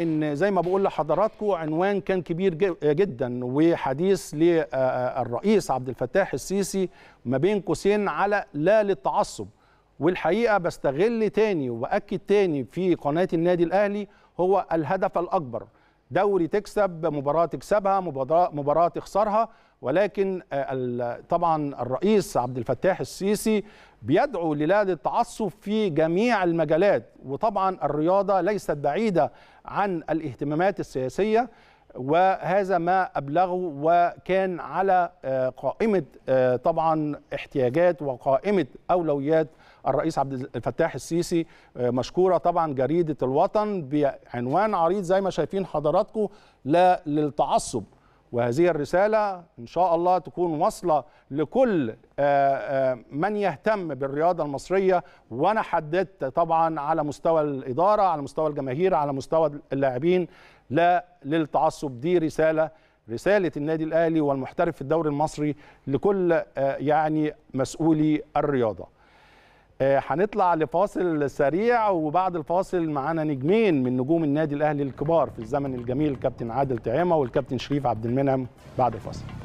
ان زي ما بقول لحضراتكم عنوان كان كبير جدا وحديث للرئيس عبد الفتاح السيسي ما بين قوسين على لا للتعصب والحقيقه بستغل تاني وباكد تاني في قناه النادي الاهلي هو الهدف الاكبر دوري تكسب مباراه تكسبها مباراه مباراه تخسرها ولكن آه، طبعا الرئيس عبد الفتاح السيسي بيدعو للاد التعصب في جميع المجالات وطبعا الرياضه ليست بعيده عن الاهتمامات السياسيه وهذا ما أبلغه وكان على آه، قائمة آه، طبعا احتياجات وقائمة أولويات الرئيس عبد الفتاح السيسي آه، مشكورة طبعا جريدة الوطن بعنوان عريض زي ما شايفين حضراتكم لا للتعصب وهذه الرسالة إن شاء الله تكون وصلة لكل آه، آه، من يهتم بالرياضة المصرية وأنا حددت طبعا على مستوى الإدارة على مستوى الجماهير على مستوى اللاعبين لا للتعصب دي رسالة رسالة النادي الأهلي والمحترف في الدوري المصري لكل آه، يعني مسؤولي الرياضة آه، هنطلع لفاصل سريع وبعد الفاصل معانا نجمين من نجوم النادي الاهلي الكبار في الزمن الجميل كابتن عادل طعيمه والكابتن شريف عبد المنعم بعد الفاصل